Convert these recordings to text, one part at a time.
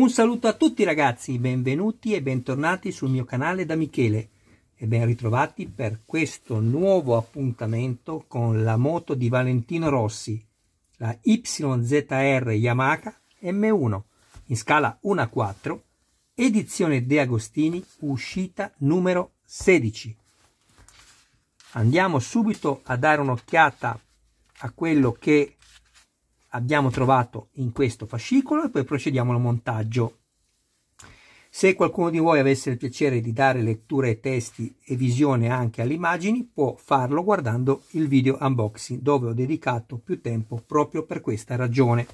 Un saluto a tutti ragazzi, benvenuti e bentornati sul mio canale da Michele e ben ritrovati per questo nuovo appuntamento con la moto di Valentino Rossi, la YZR Yamaha M1 in scala 1 a 4, edizione De Agostini, uscita numero 16. Andiamo subito a dare un'occhiata a quello che abbiamo trovato in questo fascicolo e poi procediamo al montaggio. Se qualcuno di voi avesse il piacere di dare lettura ai testi e visione anche alle immagini, può farlo guardando il video unboxing, dove ho dedicato più tempo proprio per questa ragione.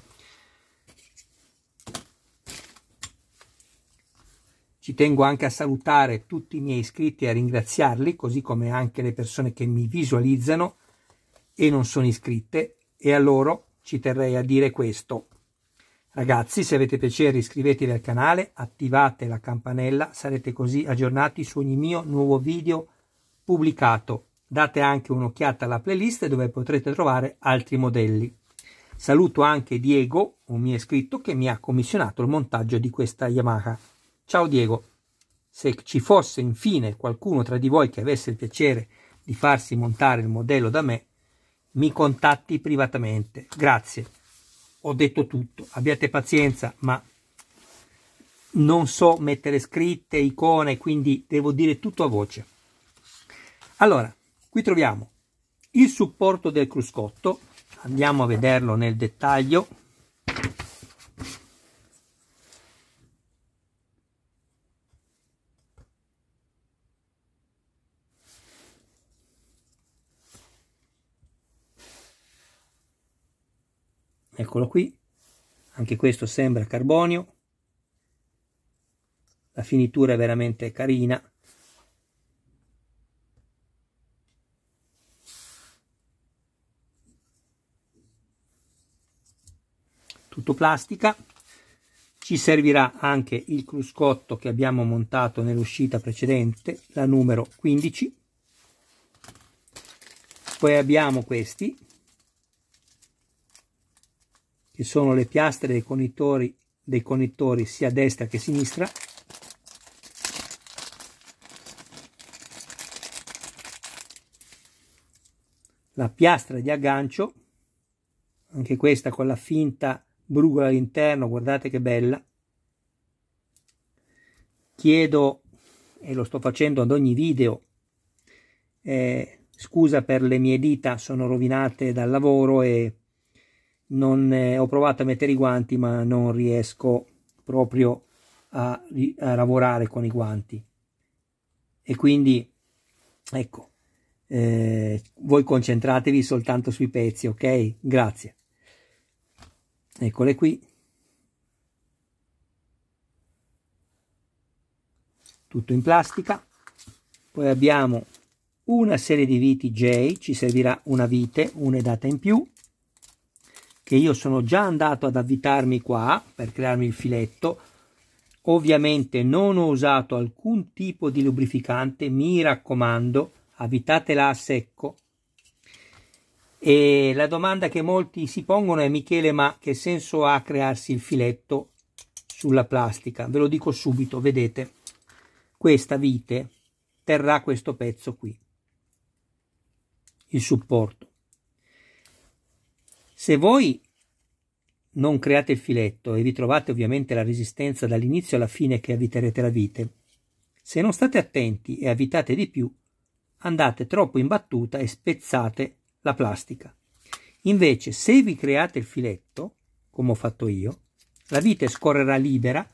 Ci tengo anche a salutare tutti i miei iscritti e a ringraziarli, così come anche le persone che mi visualizzano e non sono iscritte, e a loro ci terrei a dire questo. Ragazzi, se avete piacere iscrivetevi al canale, attivate la campanella, sarete così aggiornati su ogni mio nuovo video pubblicato. Date anche un'occhiata alla playlist dove potrete trovare altri modelli. Saluto anche Diego, un mio iscritto, che mi ha commissionato il montaggio di questa Yamaha. Ciao Diego! Se ci fosse infine qualcuno tra di voi che avesse il piacere di farsi montare il modello da me, mi contatti privatamente. Grazie, ho detto tutto, abbiate pazienza, ma non so mettere scritte, icone, quindi devo dire tutto a voce. Allora, qui troviamo il supporto del cruscotto, andiamo a vederlo nel dettaglio, eccolo qui, anche questo sembra carbonio, la finitura è veramente carina, tutto plastica, ci servirà anche il cruscotto che abbiamo montato nell'uscita precedente, la numero 15, poi abbiamo questi ci sono le piastre dei connettori, dei connettori sia a destra che a sinistra la piastra di aggancio anche questa con la finta brugola all'interno guardate che bella chiedo e lo sto facendo ad ogni video eh, scusa per le mie dita sono rovinate dal lavoro e non, eh, ho provato a mettere i guanti ma non riesco proprio a, a lavorare con i guanti e quindi ecco eh, voi concentratevi soltanto sui pezzi ok grazie eccole qui tutto in plastica poi abbiamo una serie di viti J ci servirà una vite una data in più che io sono già andato ad avvitarmi qua per crearmi il filetto ovviamente non ho usato alcun tipo di lubrificante mi raccomando avvitatela a secco e la domanda che molti si pongono è Michele ma che senso ha crearsi il filetto sulla plastica ve lo dico subito vedete questa vite terrà questo pezzo qui il supporto se voi non create il filetto e vi trovate ovviamente la resistenza dall'inizio alla fine che avviterete la vite, se non state attenti e avvitate di più, andate troppo in battuta e spezzate la plastica. Invece, se vi create il filetto, come ho fatto io, la vite scorrerà libera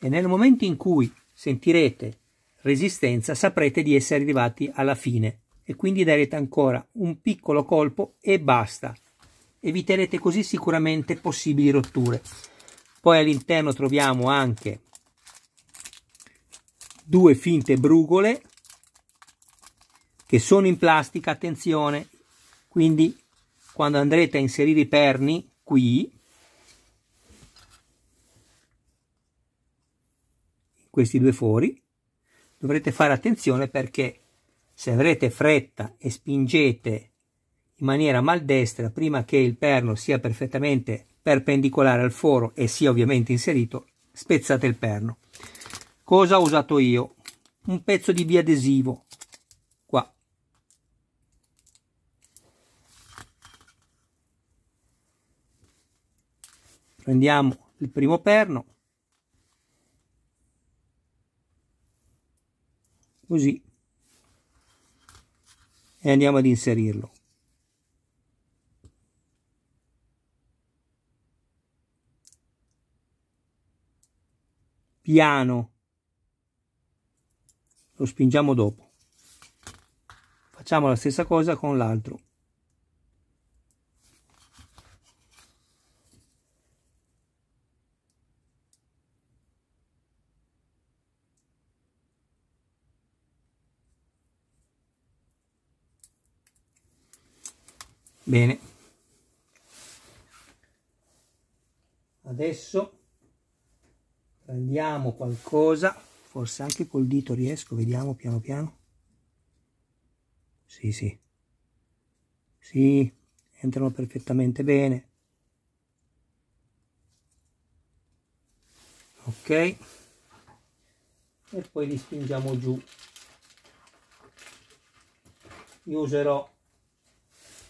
e nel momento in cui sentirete resistenza saprete di essere arrivati alla fine e quindi darete ancora un piccolo colpo e basta eviterete così sicuramente possibili rotture poi all'interno troviamo anche due finte brugole che sono in plastica attenzione quindi quando andrete a inserire i perni qui in questi due fori dovrete fare attenzione perché se avrete fretta e spingete in maniera maldestra prima che il perno sia perfettamente perpendicolare al foro e sia ovviamente inserito, spezzate il perno. Cosa ho usato io? Un pezzo di biadesivo, qua. Prendiamo il primo perno, così, e andiamo ad inserirlo. piano lo spingiamo dopo facciamo la stessa cosa con l'altro bene adesso prendiamo qualcosa forse anche col dito riesco vediamo piano piano sì sì sì entrano perfettamente bene ok e poi li spingiamo giù io userò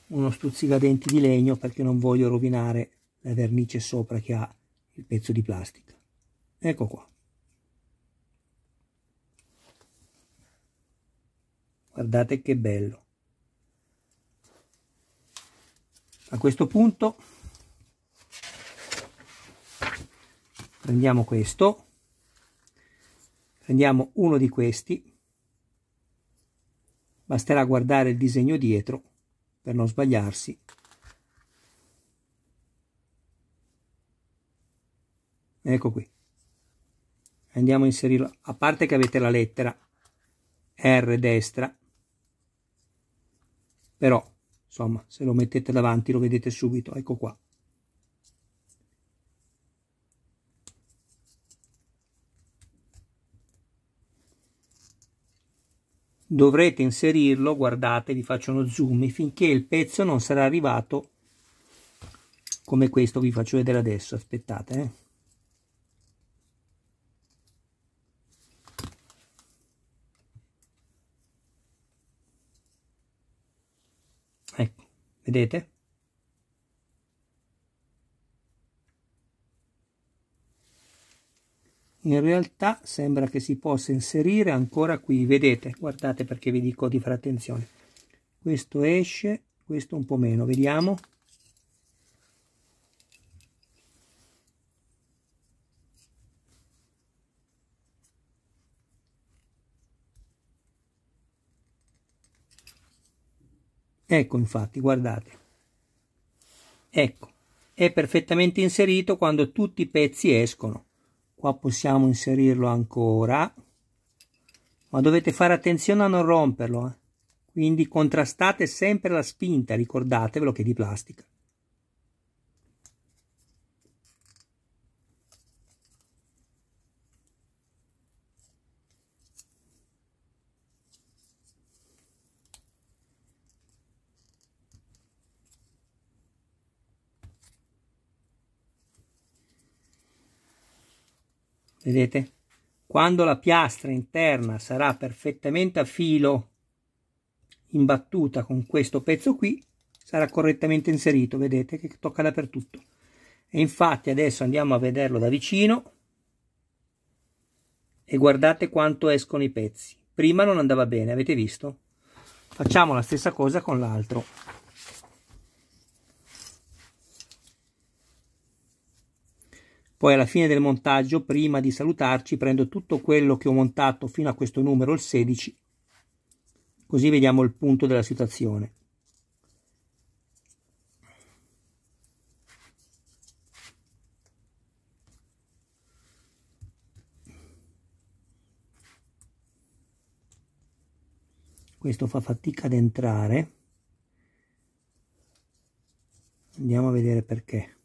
uno stuzzicadenti di legno perché non voglio rovinare la vernice sopra che ha il pezzo di plastica Ecco qua. Guardate che bello. A questo punto prendiamo questo, prendiamo uno di questi, basterà guardare il disegno dietro per non sbagliarsi. Ecco qui andiamo a inserirlo a parte che avete la lettera R destra però insomma se lo mettete davanti lo vedete subito ecco qua dovrete inserirlo guardate vi faccio uno zoom finché il pezzo non sarà arrivato come questo vi faccio vedere adesso aspettate eh. Vedete? in realtà sembra che si possa inserire ancora qui vedete guardate perché vi dico di fare attenzione questo esce questo un po meno vediamo Ecco infatti, guardate, ecco, è perfettamente inserito quando tutti i pezzi escono. Qua possiamo inserirlo ancora, ma dovete fare attenzione a non romperlo, eh? quindi contrastate sempre la spinta, ricordatevelo che è di plastica. vedete quando la piastra interna sarà perfettamente a filo imbattuta con questo pezzo qui sarà correttamente inserito vedete che tocca dappertutto e infatti adesso andiamo a vederlo da vicino e guardate quanto escono i pezzi prima non andava bene avete visto facciamo la stessa cosa con l'altro Poi alla fine del montaggio, prima di salutarci, prendo tutto quello che ho montato fino a questo numero, il 16, così vediamo il punto della situazione. questo fa fatica ad entrare andiamo a vedere perché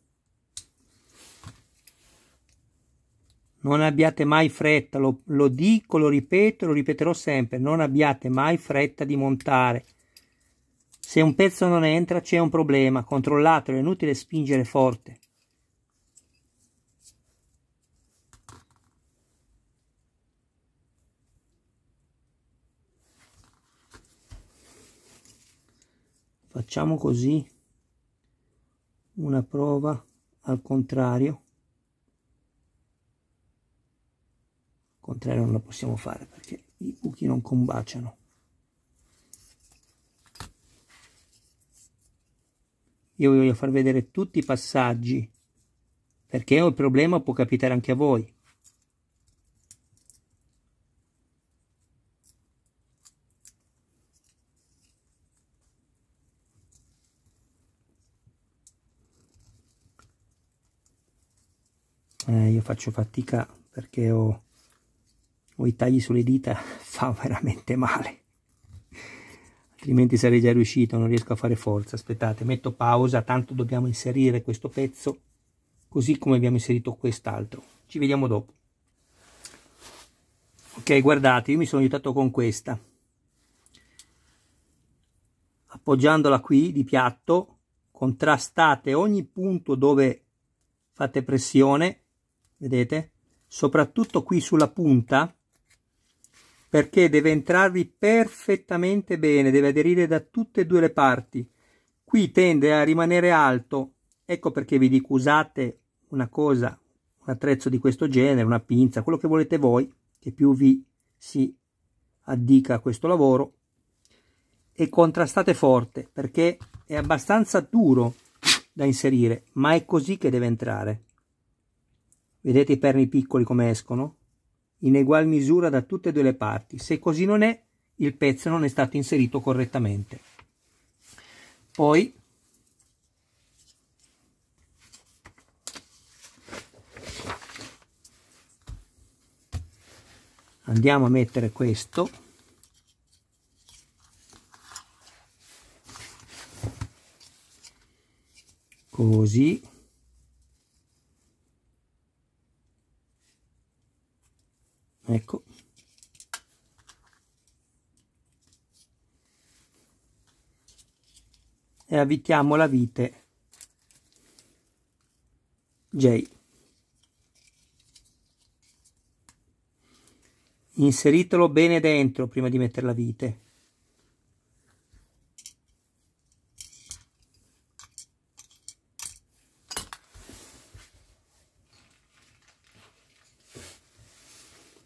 Non abbiate mai fretta, lo, lo dico, lo ripeto, lo ripeterò sempre, non abbiate mai fretta di montare. Se un pezzo non entra c'è un problema, controllatelo, è inutile spingere forte. Facciamo così una prova al contrario contrario non la possiamo fare perché i buchi non combaciano io vi voglio far vedere tutti i passaggi perché ho il problema può capitare anche a voi Eh, io faccio fatica perché ho o i tagli sulle dita fa veramente male altrimenti sarei già riuscito non riesco a fare forza aspettate metto pausa tanto dobbiamo inserire questo pezzo così come abbiamo inserito quest'altro ci vediamo dopo ok guardate io mi sono aiutato con questa appoggiandola qui di piatto contrastate ogni punto dove fate pressione vedete soprattutto qui sulla punta perché deve entrarvi perfettamente bene, deve aderire da tutte e due le parti. Qui tende a rimanere alto, ecco perché vi dico usate una cosa, un attrezzo di questo genere, una pinza, quello che volete voi, che più vi si addica a questo lavoro, e contrastate forte, perché è abbastanza duro da inserire, ma è così che deve entrare. Vedete i perni piccoli come escono? in egual misura da tutte e due le parti. Se così non è, il pezzo non è stato inserito correttamente. Poi andiamo a mettere questo così e avvitiamo la vite J. Inseritelo bene dentro prima di mettere la vite.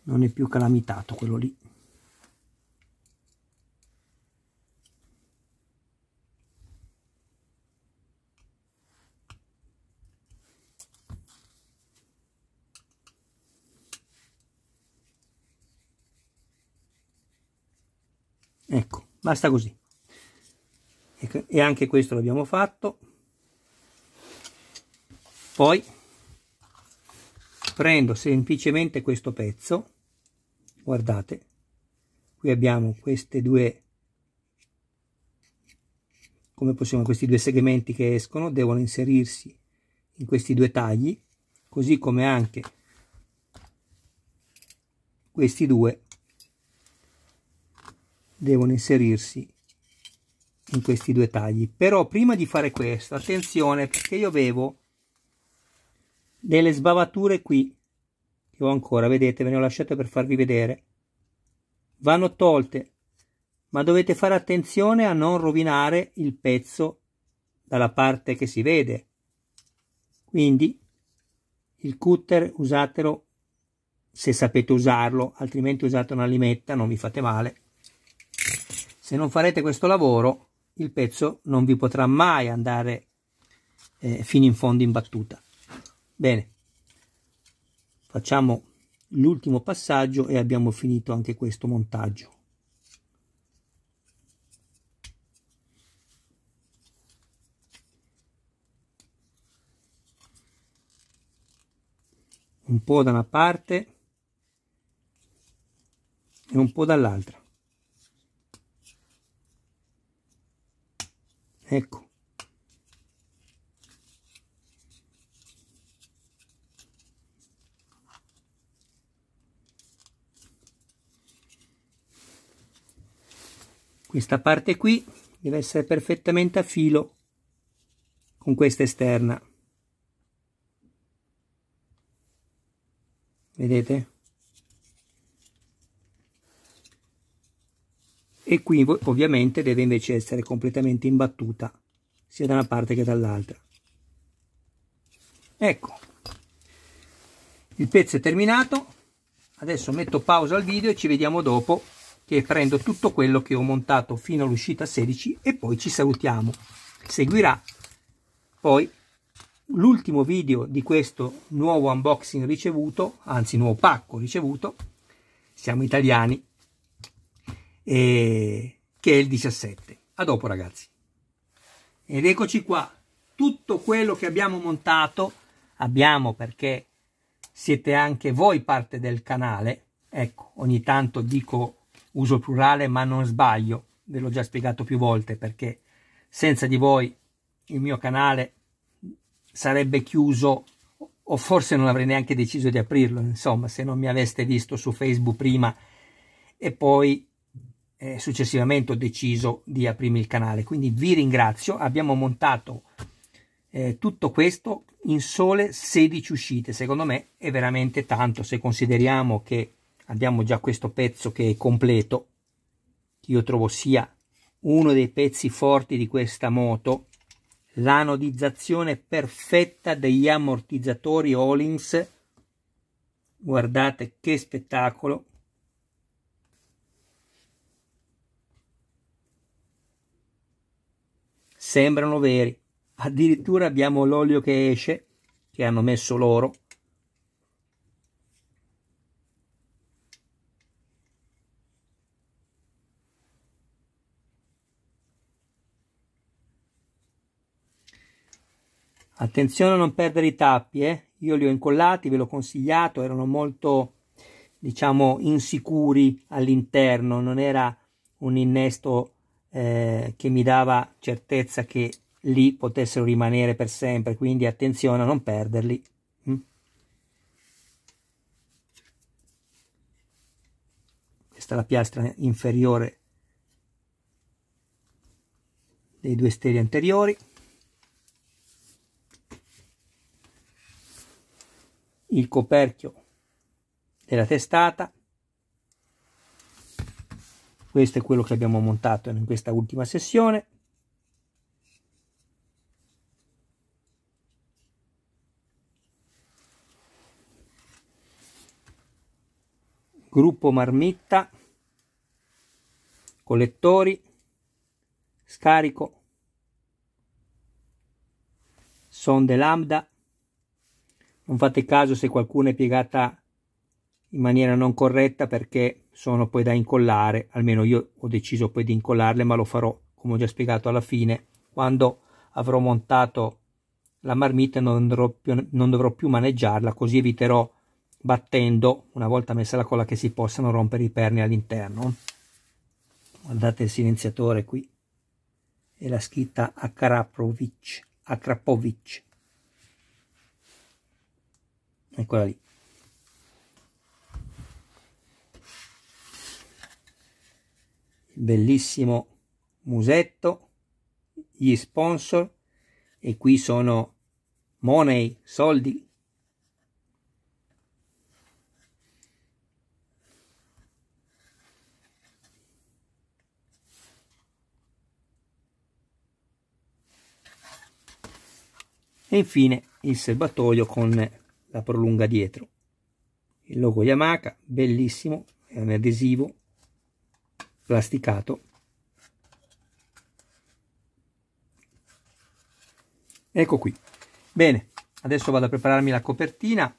Non è più calamitato quello lì. basta così e anche questo l'abbiamo fatto poi prendo semplicemente questo pezzo guardate qui abbiamo queste due come possiamo questi due segmenti che escono devono inserirsi in questi due tagli così come anche questi due devono inserirsi in questi due tagli però prima di fare questo attenzione perché io avevo delle sbavature qui che ho ancora vedete ve ne ho lasciate per farvi vedere vanno tolte ma dovete fare attenzione a non rovinare il pezzo dalla parte che si vede quindi il cutter usatelo se sapete usarlo altrimenti usate una limetta non vi fate male se non farete questo lavoro, il pezzo non vi potrà mai andare eh, fino in fondo in battuta. Bene, facciamo l'ultimo passaggio e abbiamo finito anche questo montaggio. un po' da una parte e un po' dall'altra. ecco questa parte qui deve essere perfettamente a filo con questa esterna vedete e qui ovviamente deve invece essere completamente imbattuta sia da una parte che dall'altra ecco il pezzo è terminato adesso metto pausa al video e ci vediamo dopo che prendo tutto quello che ho montato fino all'uscita 16 e poi ci salutiamo seguirà poi l'ultimo video di questo nuovo unboxing ricevuto anzi nuovo pacco ricevuto siamo italiani e che è il 17. A dopo ragazzi. Ed eccoci qua, tutto quello che abbiamo montato, abbiamo perché siete anche voi parte del canale, ecco, ogni tanto dico uso plurale ma non sbaglio, ve l'ho già spiegato più volte perché senza di voi il mio canale sarebbe chiuso o forse non avrei neanche deciso di aprirlo, insomma, se non mi aveste visto su Facebook prima e poi eh, successivamente ho deciso di aprirmi il canale. Quindi vi ringrazio, abbiamo montato eh, tutto questo in sole 16 uscite, secondo me è veramente tanto se consideriamo che abbiamo già questo pezzo che è completo, che io trovo sia uno dei pezzi forti di questa moto, l'anodizzazione perfetta degli ammortizzatori Olings, guardate che spettacolo, sembrano veri. Addirittura abbiamo l'olio che esce, che hanno messo loro. Attenzione a non perdere i tappi, eh? io li ho incollati, ve l'ho consigliato, erano molto, diciamo, insicuri all'interno, non era un innesto eh, che mi dava certezza che lì potessero rimanere per sempre, quindi attenzione a non perderli. Mm. Questa è la piastra inferiore dei due steli anteriori. Il coperchio della testata questo è quello che abbiamo montato in questa ultima sessione gruppo marmitta collettori scarico sonde lambda non fate caso se qualcuno è piegata in maniera non corretta perché sono poi da incollare, almeno io ho deciso poi di incollarle, ma lo farò, come ho già spiegato alla fine, quando avrò montato la marmita non dovrò più, non dovrò più maneggiarla, così eviterò battendo, una volta messa la colla, che si possano rompere i perni all'interno. Guardate il silenziatore qui, e la scritta Akrapovic, Akrapovic. Eccola lì. bellissimo musetto, gli sponsor e qui sono money, soldi. E infine il serbatoio con la prolunga dietro. Il logo Yamaha, bellissimo, è un adesivo plasticato ecco qui bene adesso vado a prepararmi la copertina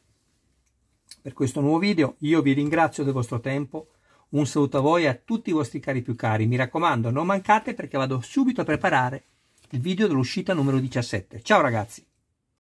per questo nuovo video io vi ringrazio del vostro tempo un saluto a voi e a tutti i vostri cari più cari mi raccomando non mancate perché vado subito a preparare il video dell'uscita numero 17 ciao ragazzi